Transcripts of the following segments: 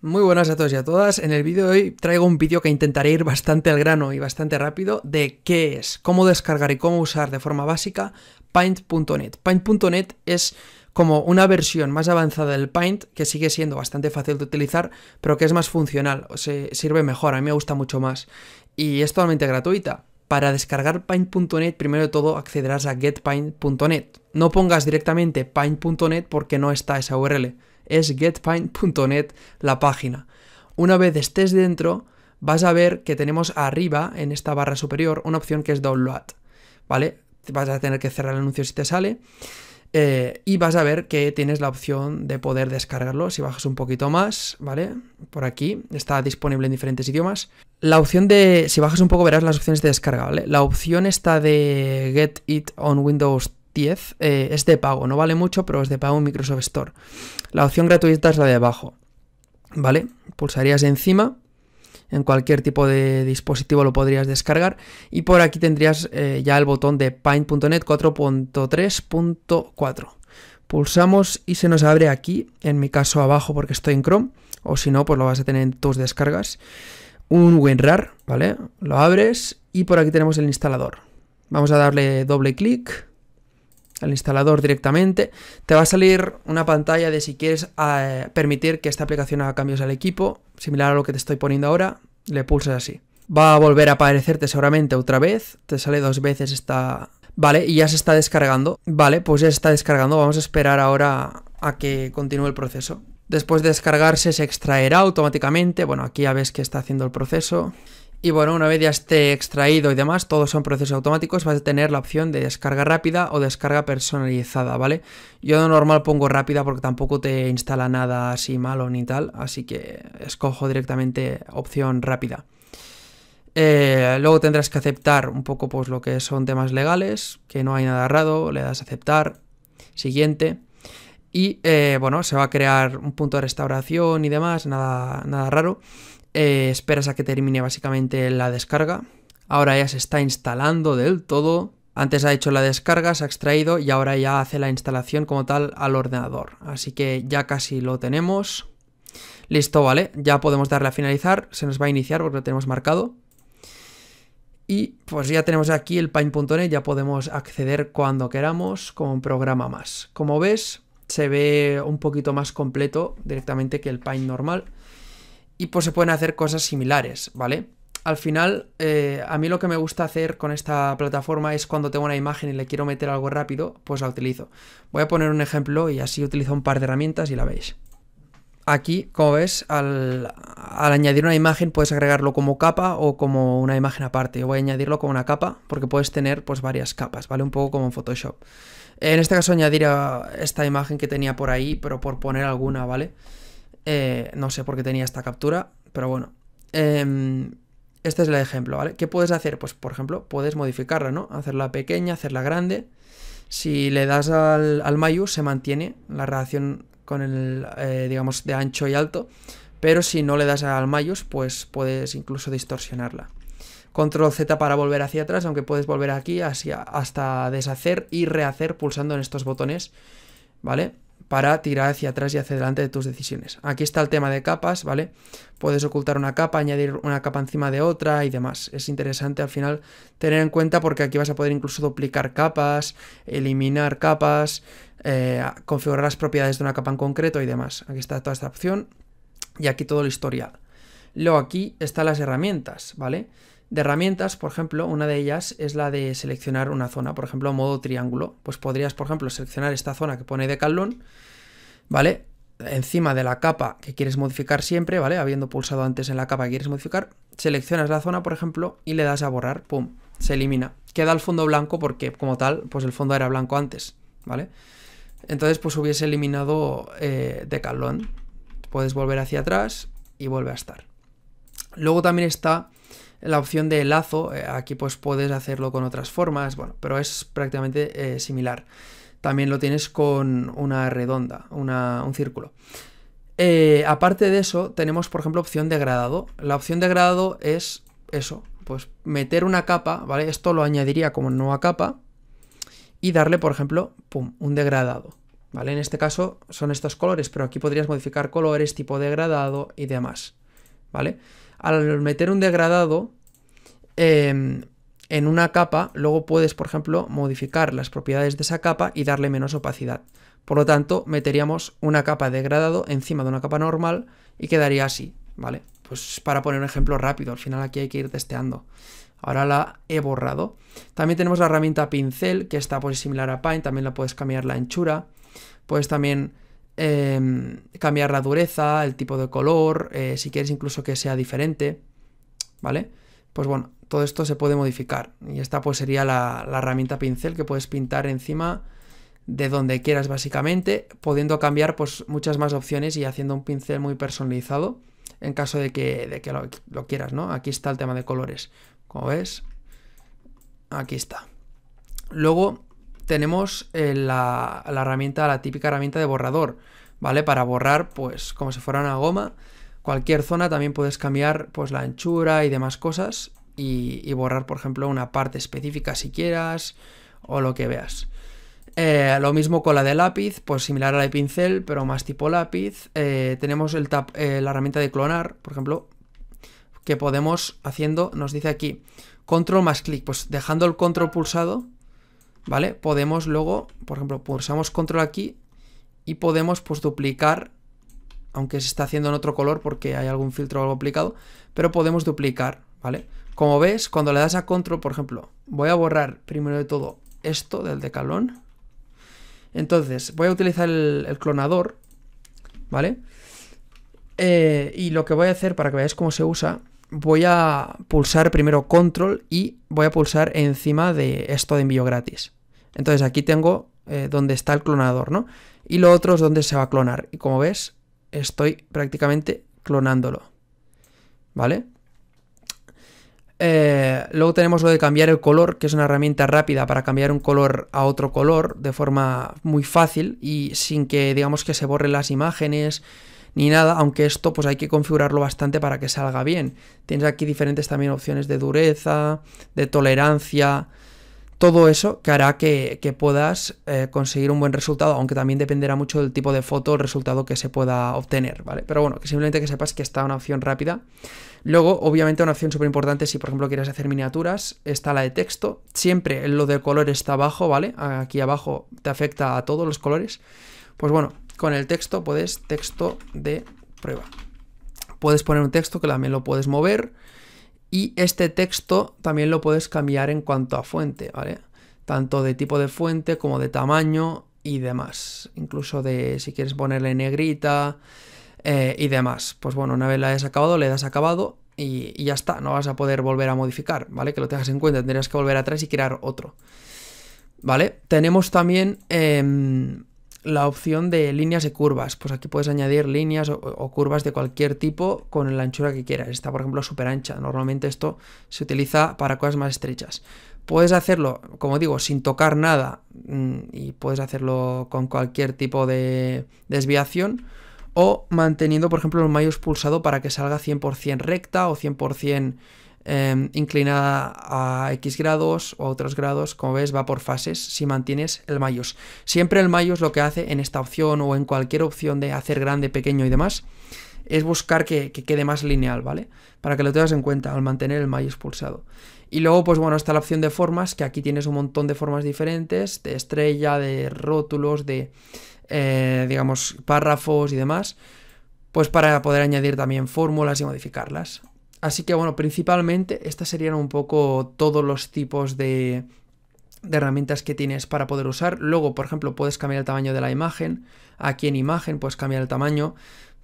Muy buenas a todos y a todas. En el vídeo de hoy traigo un vídeo que intentaré ir bastante al grano y bastante rápido de qué es, cómo descargar y cómo usar de forma básica Paint.net. Paint.net es como una versión más avanzada del Paint que sigue siendo bastante fácil de utilizar, pero que es más funcional, o se sirve mejor, a mí me gusta mucho más y es totalmente gratuita. Para descargar Paint.net, primero de todo accederás a getpaint.net. No pongas directamente paint.net porque no está esa URL es getfind.net la página. Una vez estés dentro, vas a ver que tenemos arriba, en esta barra superior, una opción que es Download, ¿vale? Vas a tener que cerrar el anuncio si te sale. Eh, y vas a ver que tienes la opción de poder descargarlo si bajas un poquito más, ¿vale? Por aquí está disponible en diferentes idiomas. La opción de, si bajas un poco verás las opciones de descarga, ¿vale? La opción está de Get It on Windows eh, es de pago, no vale mucho, pero es de pago en Microsoft Store. La opción gratuita es la de abajo, ¿vale? Pulsarías encima, en cualquier tipo de dispositivo lo podrías descargar y por aquí tendrías eh, ya el botón de Paint.net 4.3.4. Pulsamos y se nos abre aquí, en mi caso abajo porque estoy en Chrome, o si no, pues lo vas a tener en tus descargas. Un WinRAR, ¿vale? Lo abres y por aquí tenemos el instalador. Vamos a darle doble clic al instalador directamente, te va a salir una pantalla de si quieres eh, permitir que esta aplicación haga cambios al equipo, similar a lo que te estoy poniendo ahora, le pulsas así. Va a volver a aparecerte seguramente otra vez, te sale dos veces esta... Vale, y ya se está descargando. Vale, pues ya se está descargando, vamos a esperar ahora a que continúe el proceso. Después de descargarse se extraerá automáticamente, bueno, aquí ya ves que está haciendo el proceso y bueno, una vez ya esté extraído y demás, todos son procesos automáticos, vas a tener la opción de descarga rápida o descarga personalizada, ¿vale? Yo de normal pongo rápida porque tampoco te instala nada así malo ni tal, así que escojo directamente opción rápida. Eh, luego tendrás que aceptar un poco pues lo que son temas legales, que no hay nada raro, le das a aceptar, siguiente. Y eh, bueno, se va a crear un punto de restauración y demás, nada, nada raro. Eh, esperas a que termine básicamente la descarga. Ahora ya se está instalando del todo. Antes ha hecho la descarga, se ha extraído y ahora ya hace la instalación como tal al ordenador. Así que ya casi lo tenemos. Listo, vale. Ya podemos darle a finalizar. Se nos va a iniciar porque lo tenemos marcado. Y pues ya tenemos aquí el Pine.net, ya podemos acceder cuando queramos como un programa más. Como ves, se ve un poquito más completo directamente que el Pine normal y pues se pueden hacer cosas similares, ¿vale? Al final, eh, a mí lo que me gusta hacer con esta plataforma es cuando tengo una imagen y le quiero meter algo rápido, pues la utilizo. Voy a poner un ejemplo y así utilizo un par de herramientas y la veis. Aquí, como ves, al, añadir una imagen puedes agregarlo como capa o como una imagen aparte. Yo voy a añadirlo como una capa porque puedes tener pues varias capas, ¿vale? Un poco como en Photoshop. En este caso añadir esta imagen que tenía por ahí, pero por poner alguna, ¿vale? vale eh, no sé por qué tenía esta captura, pero bueno. Em, este es el ejemplo, ¿vale? ¿Qué puedes hacer? Pues, por ejemplo, puedes modificarla, ¿no? Hacerla pequeña, hacerla grande. Si le das al, al se mantiene la relación con el, eh, digamos, de ancho y alto. Pero si no le das al Mayus, pues puedes incluso distorsionarla. Control Z para volver hacia atrás, aunque puedes volver aquí hacia, hasta deshacer y rehacer pulsando en estos botones, ¿vale? para tirar hacia atrás y hacia adelante de tus decisiones. Aquí está el tema de capas, ¿vale? Puedes ocultar una capa, añadir una capa encima de otra y demás. Es interesante al final tener en cuenta porque aquí vas a poder incluso duplicar capas, eliminar capas, eh, configurar las propiedades de una capa en concreto y demás. Aquí está toda esta opción y aquí todo el historial. Luego aquí están las herramientas, ¿vale? de herramientas, por ejemplo, una de ellas es la de seleccionar una zona, por ejemplo, modo triángulo. Pues podrías, por ejemplo, seleccionar esta zona que pone decalón ¿vale? Encima de la capa que quieres modificar siempre, ¿vale? Habiendo pulsado antes en la capa que quieres modificar, seleccionas la zona, por ejemplo, y le das a borrar, ¡pum! Se elimina. Queda el fondo blanco porque, como tal, pues el fondo era blanco antes, ¿vale? Entonces, pues hubiese eliminado eh, decalón Puedes volver hacia atrás y vuelve a estar. Luego también está la opción de lazo, eh, aquí pues puedes hacerlo con otras formas, bueno, pero es prácticamente eh, similar. También lo tienes con una redonda, un círculo. Eh, aparte de eso, tenemos por ejemplo opción de La opción de es eso, pues meter una capa, ¿vale? Esto lo añadiría como nueva capa y darle, por ejemplo, un degradado. ¿Vale? En este caso son estos colores, pero aquí podrías modificar colores, tipo degradado y demás. ¿Vale? al meter un degradado em, en una capa, luego puedes, por ejemplo, modificar las propiedades de esa capa y darle menos opacidad. Por lo tanto, meteríamos una capa de degradado encima de una capa normal y quedaría así, ¿vale? Pues para poner un ejemplo rápido, al final aquí hay que ir testeando. Ahora la he borrado. También tenemos la herramienta pincel, que está pues similar a Paint, también la puedes cambiar la anchura. Puedes también Em, cambiar la dureza, el tipo de color, eh, si quieres incluso que sea diferente, ¿vale? Pues bueno, todo esto se puede modificar. Y esta pues sería la, herramienta pincel que puedes pintar encima de donde quieras básicamente, pudiendo cambiar pues muchas más opciones y haciendo un pincel muy personalizado en caso de que, de que lo, lo quieras, ¿no? Aquí está el tema de colores, como ves, aquí está. Luego tenemos eh, la, herramienta, la típica herramienta de borrador, ¿vale? Para borrar, pues, como si fuera una goma, cualquier zona, también puedes cambiar, pues, la anchura y demás cosas y, borrar, por ejemplo, una parte específica si quieras o lo que veas. Eh, lo mismo con la de lápiz, pues similar a la de pincel, pero más tipo lápiz. Eh, tenemos el la herramienta de clonar, por ejemplo, que podemos haciendo, nos dice aquí, control más clic, pues dejando el control pulsado, ¿vale? Podemos luego, por ejemplo, pulsamos control aquí y podemos pues duplicar, aunque se está haciendo en otro color porque hay algún filtro o algo aplicado, pero podemos duplicar, ¿vale? Como ves, cuando le das a control, por ejemplo, voy a borrar primero de todo esto del decalón. Entonces, voy a utilizar el, clonador, ¿vale? Eh, y lo que voy a hacer para que veáis cómo se usa, voy a pulsar primero control y voy a pulsar encima de esto de envío gratis. Entonces aquí tengo eh, donde está el clonador, ¿no? Y lo otro es donde se va a clonar. Y como ves, estoy prácticamente clonándolo. ¿Vale? Eh, luego tenemos lo de cambiar el color, que es una herramienta rápida para cambiar un color a otro color de forma muy fácil y sin que digamos que se borren las imágenes ni nada, aunque esto pues hay que configurarlo bastante para que salga bien. Tienes aquí diferentes también opciones de dureza, de tolerancia, todo eso que hará que, puedas eh, conseguir un buen resultado, aunque también dependerá mucho del tipo de foto, el resultado que se pueda obtener, ¿vale? Pero bueno, que simplemente que sepas que está una opción rápida. Luego, obviamente, una opción súper importante si, por ejemplo, quieres hacer miniaturas, está la de texto. Siempre lo de color está abajo, ¿vale? Aquí abajo te afecta a todos los colores. Pues bueno, con el texto puedes texto de prueba. Puedes poner un texto que también lo puedes mover y este texto también lo puedes cambiar en cuanto a fuente, ¿vale? Tanto de tipo de fuente como de tamaño y demás. Incluso de si quieres ponerle negrita eh, y demás. Pues bueno, una vez la hayas acabado, le das acabado y, ya está. No vas a poder volver a modificar, ¿vale? Que lo tengas en cuenta. Tendrías que volver atrás y crear otro. ¿Vale? Tenemos también... Em, la opción de líneas y curvas. Pues aquí puedes añadir líneas o, curvas de cualquier tipo con la anchura que quieras. Está, por ejemplo, súper ancha. Normalmente esto se utiliza para cosas más estrechas. Puedes hacerlo, como digo, sin tocar nada mm, y puedes hacerlo con cualquier tipo de desviación o manteniendo, por ejemplo, el mayús pulsado para que salga 100% recta o 100% Em, inclinada a X grados o a otros grados, como ves va por fases si mantienes el mayús. Siempre el mayús lo que hace en esta opción o en cualquier opción de hacer grande, pequeño y demás, es buscar que, quede más lineal, ¿vale? Para que lo tengas en cuenta al mantener el mayús pulsado. Y luego, pues bueno, está la opción de formas, que aquí tienes un montón de formas diferentes, de estrella, de rótulos, de, eh, digamos, párrafos y demás, pues para poder añadir también fórmulas y modificarlas. Así que bueno, principalmente estas serían un poco todos los tipos de, herramientas que tienes para poder usar. Luego, por ejemplo, puedes cambiar el tamaño de la imagen. Aquí en imagen puedes cambiar el tamaño.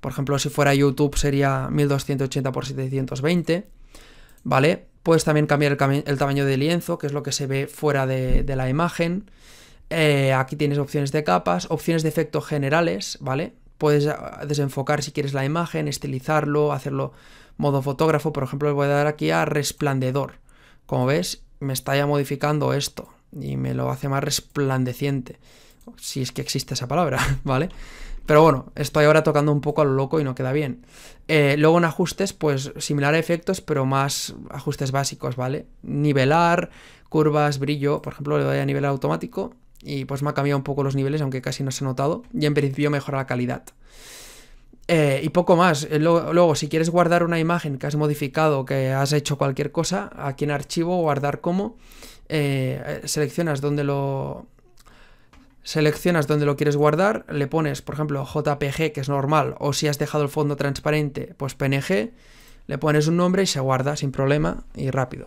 Por ejemplo, si fuera YouTube sería 1280x720. ¿Vale? Puedes también cambiar el, tamaño de lienzo, que es lo que se ve fuera de, la imagen. Eh, aquí tienes opciones de capas, opciones de efectos generales, ¿vale? Puedes ah, desenfocar si quieres la imagen, estilizarlo, hacerlo modo fotógrafo, por ejemplo, le voy a dar aquí a resplandedor. Como ves, me está ya modificando esto y me lo hace más resplandeciente, si es que existe esa palabra, ¿vale? Pero bueno, estoy ahora tocando un poco a lo loco y no queda bien. Eh, luego en ajustes, pues similar a efectos, pero más ajustes básicos, ¿vale? Nivelar, curvas, brillo, por ejemplo, le doy a nivel automático y pues me ha cambiado un poco los niveles, aunque casi no se ha notado, y en principio mejora la calidad. Eh, y poco más. Eh, luego, si quieres guardar una imagen que has modificado, que has hecho cualquier cosa, aquí en archivo, guardar como, eh, seleccionas donde lo... Seleccionas donde lo quieres guardar, le pones, por ejemplo, JPG, que es normal, o si has dejado el fondo transparente, pues PNG, le pones un nombre y se guarda sin problema y rápido.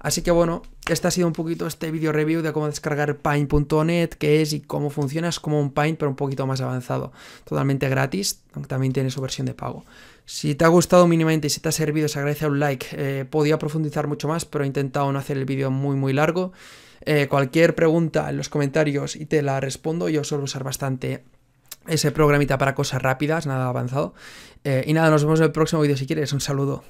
Así que bueno, este ha sido un poquito este video review de cómo descargar Pine.net, qué es y cómo funciona. Es como un Pine pero un poquito más avanzado. Totalmente gratis, aunque también tiene su versión de pago. Si te ha gustado mínimamente y si te ha servido, se agradece un like. Eh, podía profundizar mucho más, pero he intentado no hacer el vídeo muy, muy largo. Eh, cualquier pregunta en los comentarios y te la respondo. Yo suelo usar bastante ese programita para cosas rápidas, nada avanzado. Eh, y nada, nos vemos en el próximo vídeo si quieres. Un saludo.